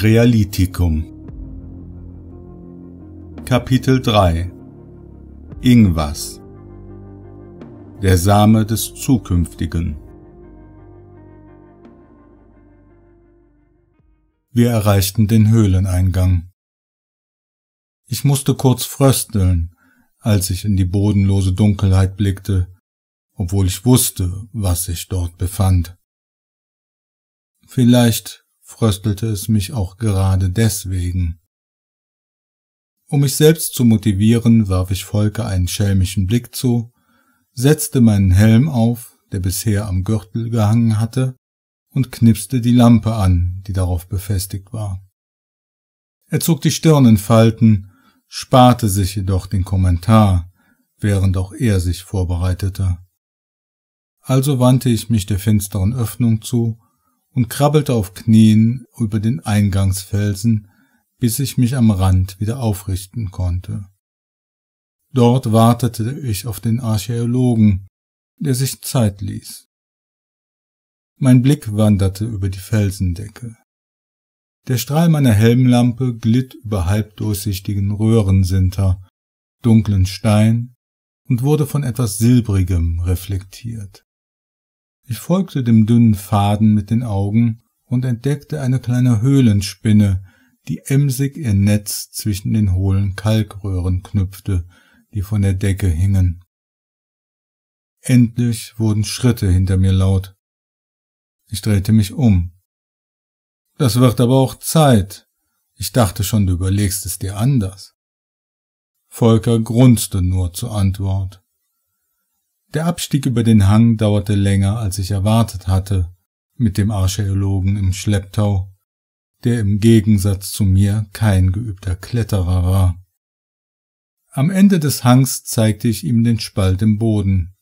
Krealitikum Kapitel 3 Ingwas Der Same des Zukünftigen Wir erreichten den Höhleneingang. Ich musste kurz frösteln, als ich in die bodenlose Dunkelheit blickte, obwohl ich wusste, was sich dort befand. Vielleicht fröstelte es mich auch gerade deswegen. Um mich selbst zu motivieren, warf ich Volker einen schelmischen Blick zu, setzte meinen Helm auf, der bisher am Gürtel gehangen hatte, und knipste die Lampe an, die darauf befestigt war. Er zog die Stirn in Falten, sparte sich jedoch den Kommentar, während auch er sich vorbereitete. Also wandte ich mich der finsteren Öffnung zu und krabbelte auf Knien über den Eingangsfelsen, bis ich mich am Rand wieder aufrichten konnte. Dort wartete ich auf den Archäologen, der sich Zeit ließ. Mein Blick wanderte über die Felsendecke. Der Strahl meiner Helmlampe glitt über halbdurchsichtigen Röhrensinter, dunklen Stein und wurde von etwas Silbrigem reflektiert. Ich folgte dem dünnen Faden mit den Augen und entdeckte eine kleine Höhlenspinne, die emsig ihr Netz zwischen den hohlen Kalkröhren knüpfte, die von der Decke hingen. Endlich wurden Schritte hinter mir laut. Ich drehte mich um. Das wird aber auch Zeit. Ich dachte schon, du überlegst es dir anders. Volker grunzte nur zur Antwort. Der Abstieg über den Hang dauerte länger, als ich erwartet hatte, mit dem Archäologen im Schlepptau, der im Gegensatz zu mir kein geübter Kletterer war. Am Ende des Hangs zeigte ich ihm den Spalt im Boden.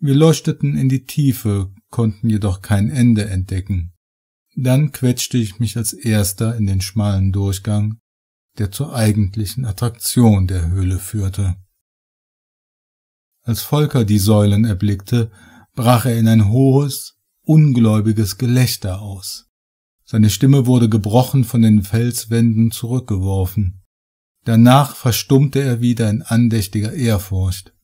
Wir leuchteten in die Tiefe, konnten jedoch kein Ende entdecken. Dann quetschte ich mich als erster in den schmalen Durchgang, der zur eigentlichen Attraktion der Höhle führte. Als Volker die Säulen erblickte, brach er in ein hohes, ungläubiges Gelächter aus. Seine Stimme wurde gebrochen von den Felswänden zurückgeworfen. Danach verstummte er wieder in andächtiger Ehrfurcht.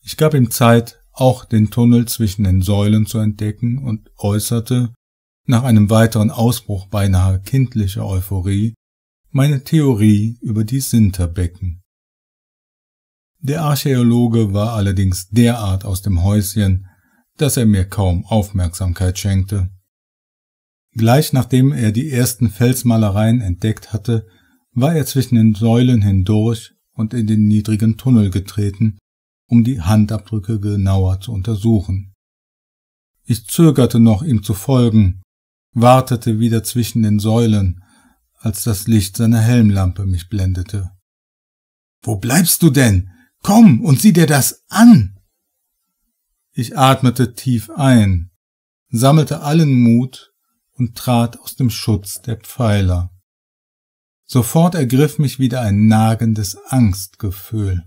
Ich gab ihm Zeit, auch den Tunnel zwischen den Säulen zu entdecken und äußerte, nach einem weiteren Ausbruch beinahe kindlicher Euphorie, meine Theorie über die Sinterbecken. Der Archäologe war allerdings derart aus dem Häuschen, dass er mir kaum Aufmerksamkeit schenkte. Gleich nachdem er die ersten Felsmalereien entdeckt hatte, war er zwischen den Säulen hindurch und in den niedrigen Tunnel getreten, um die Handabdrücke genauer zu untersuchen. Ich zögerte noch, ihm zu folgen, wartete wieder zwischen den Säulen, als das Licht seiner Helmlampe mich blendete. Wo bleibst du denn? Komm und sieh dir das an! Ich atmete tief ein, sammelte allen Mut und trat aus dem Schutz der Pfeiler. Sofort ergriff mich wieder ein nagendes Angstgefühl.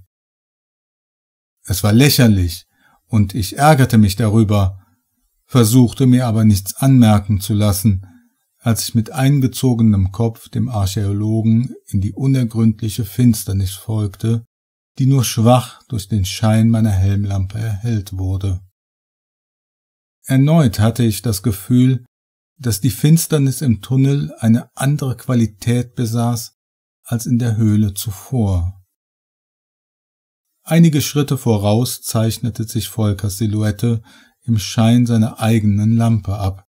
Es war lächerlich, und ich ärgerte mich darüber, versuchte mir aber nichts anmerken zu lassen, als ich mit eingezogenem Kopf dem Archäologen in die unergründliche Finsternis folgte, die nur schwach durch den Schein meiner Helmlampe erhellt wurde. Erneut hatte ich das Gefühl, dass die Finsternis im Tunnel eine andere Qualität besaß als in der Höhle zuvor. Einige Schritte voraus zeichnete sich Volkers Silhouette im Schein seiner eigenen Lampe ab.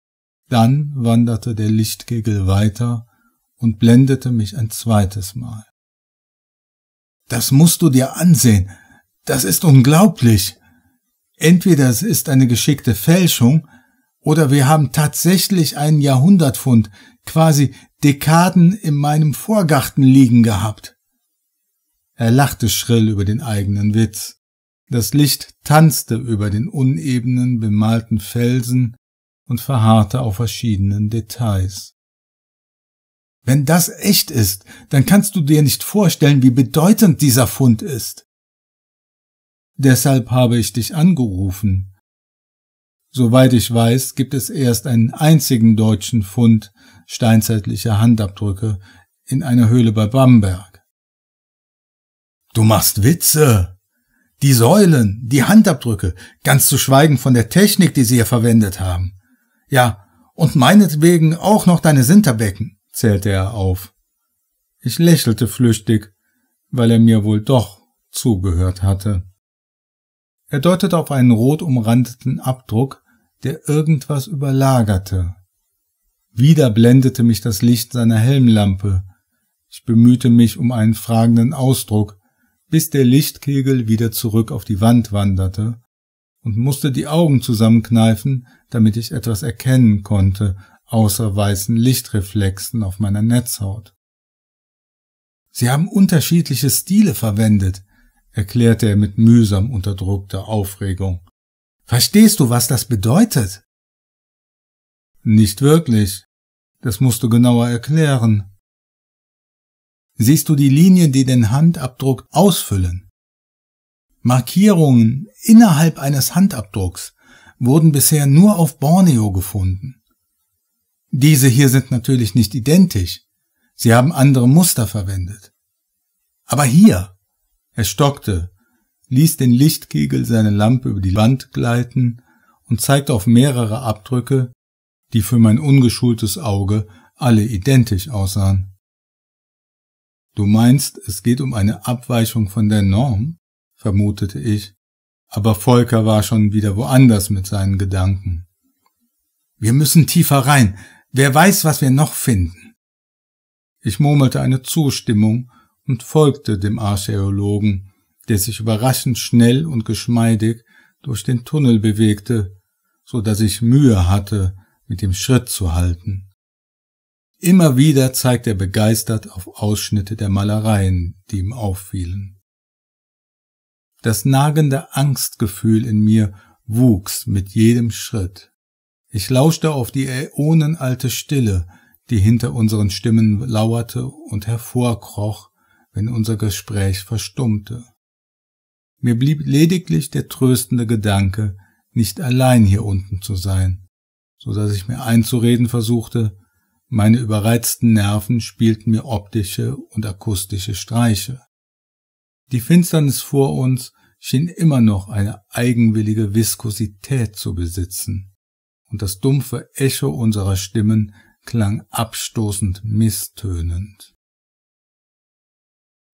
Dann wanderte der Lichtgegel weiter und blendete mich ein zweites Mal. Das musst du dir ansehen. Das ist unglaublich. Entweder es ist eine geschickte Fälschung, oder wir haben tatsächlich einen Jahrhundertfund, quasi Dekaden in meinem Vorgarten liegen gehabt. Er lachte schrill über den eigenen Witz. Das Licht tanzte über den unebenen, bemalten Felsen und verharrte auf verschiedenen Details. Wenn das echt ist, dann kannst du dir nicht vorstellen, wie bedeutend dieser Fund ist. Deshalb habe ich dich angerufen. Soweit ich weiß, gibt es erst einen einzigen deutschen Fund steinzeitlicher Handabdrücke in einer Höhle bei Bamberg. Du machst Witze. Die Säulen, die Handabdrücke, ganz zu schweigen von der Technik, die sie hier verwendet haben. Ja, und meinetwegen auch noch deine Sinterbecken zählte er auf. Ich lächelte flüchtig, weil er mir wohl doch zugehört hatte. Er deutete auf einen rot umrandeten Abdruck, der irgendwas überlagerte. Wieder blendete mich das Licht seiner Helmlampe. Ich bemühte mich um einen fragenden Ausdruck, bis der Lichtkegel wieder zurück auf die Wand wanderte und musste die Augen zusammenkneifen, damit ich etwas erkennen konnte, außer weißen Lichtreflexen auf meiner Netzhaut. Sie haben unterschiedliche Stile verwendet, erklärte er mit mühsam unterdrückter Aufregung. Verstehst du, was das bedeutet? Nicht wirklich. Das musst du genauer erklären. Siehst du die Linien, die den Handabdruck ausfüllen? Markierungen innerhalb eines Handabdrucks wurden bisher nur auf Borneo gefunden. Diese hier sind natürlich nicht identisch. Sie haben andere Muster verwendet. Aber hier. Er stockte, ließ den Lichtkegel seiner Lampe über die Wand gleiten und zeigte auf mehrere Abdrücke, die für mein ungeschultes Auge alle identisch aussahen. Du meinst, es geht um eine Abweichung von der Norm? vermutete ich, aber Volker war schon wieder woanders mit seinen Gedanken. Wir müssen tiefer rein, Wer weiß, was wir noch finden? Ich murmelte eine Zustimmung und folgte dem Archäologen, der sich überraschend schnell und geschmeidig durch den Tunnel bewegte, so dass ich Mühe hatte, mit dem Schritt zu halten. Immer wieder zeigt er begeistert auf Ausschnitte der Malereien, die ihm auffielen. Das nagende Angstgefühl in mir wuchs mit jedem Schritt. Ich lauschte auf die äonenalte Stille, die hinter unseren Stimmen lauerte und hervorkroch, wenn unser Gespräch verstummte. Mir blieb lediglich der tröstende Gedanke, nicht allein hier unten zu sein, so dass ich mir einzureden versuchte, meine überreizten Nerven spielten mir optische und akustische Streiche. Die Finsternis vor uns schien immer noch eine eigenwillige Viskosität zu besitzen und das dumpfe Echo unserer Stimmen klang abstoßend misstönend.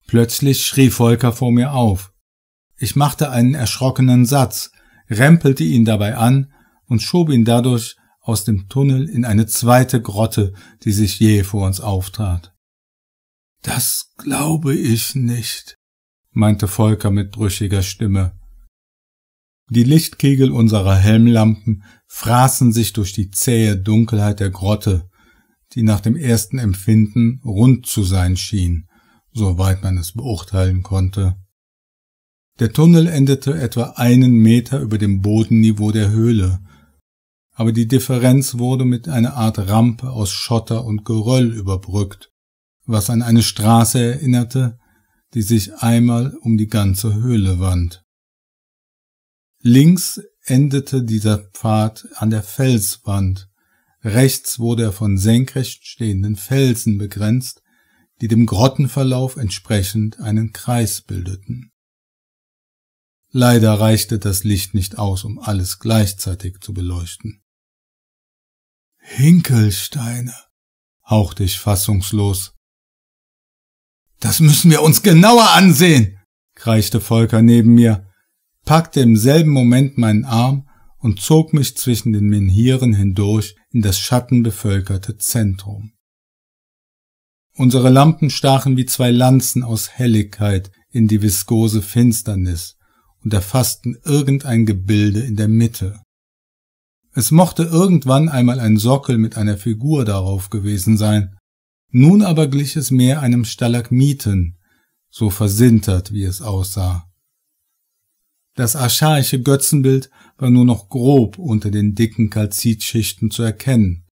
Plötzlich schrie Volker vor mir auf. Ich machte einen erschrockenen Satz, rempelte ihn dabei an und schob ihn dadurch aus dem Tunnel in eine zweite Grotte, die sich je vor uns auftrat. Das glaube ich nicht, meinte Volker mit brüchiger Stimme. Die Lichtkegel unserer Helmlampen fraßen sich durch die zähe Dunkelheit der Grotte, die nach dem ersten Empfinden rund zu sein schien, soweit man es beurteilen konnte. Der Tunnel endete etwa einen Meter über dem Bodenniveau der Höhle, aber die Differenz wurde mit einer Art Rampe aus Schotter und Geröll überbrückt, was an eine Straße erinnerte, die sich einmal um die ganze Höhle wand. Links endete dieser Pfad an der Felswand, rechts wurde er von senkrecht stehenden Felsen begrenzt, die dem Grottenverlauf entsprechend einen Kreis bildeten. Leider reichte das Licht nicht aus, um alles gleichzeitig zu beleuchten. Hinkelsteine, hauchte ich fassungslos. Das müssen wir uns genauer ansehen, kreischte Volker neben mir packte im selben Moment meinen Arm und zog mich zwischen den Menhiren hindurch in das schattenbevölkerte Zentrum. Unsere Lampen stachen wie zwei Lanzen aus Helligkeit in die viskose Finsternis und erfassten irgendein Gebilde in der Mitte. Es mochte irgendwann einmal ein Sockel mit einer Figur darauf gewesen sein, nun aber glich es mehr einem Stalagmiten, so versintert, wie es aussah. Das archaische Götzenbild war nur noch grob unter den dicken Kalzitschichten zu erkennen,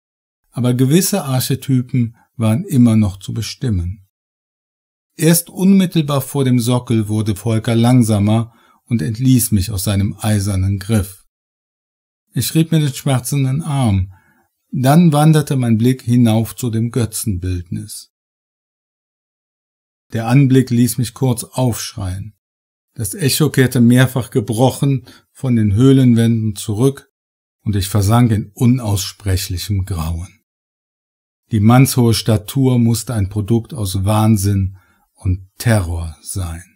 aber gewisse Archetypen waren immer noch zu bestimmen. Erst unmittelbar vor dem Sockel wurde Volker langsamer und entließ mich aus seinem eisernen Griff. Ich rieb mir den schmerzenden Arm, dann wanderte mein Blick hinauf zu dem Götzenbildnis. Der Anblick ließ mich kurz aufschreien. Das Echo kehrte mehrfach gebrochen von den Höhlenwänden zurück, und ich versank in unaussprechlichem Grauen. Die mannshohe Statur musste ein Produkt aus Wahnsinn und Terror sein.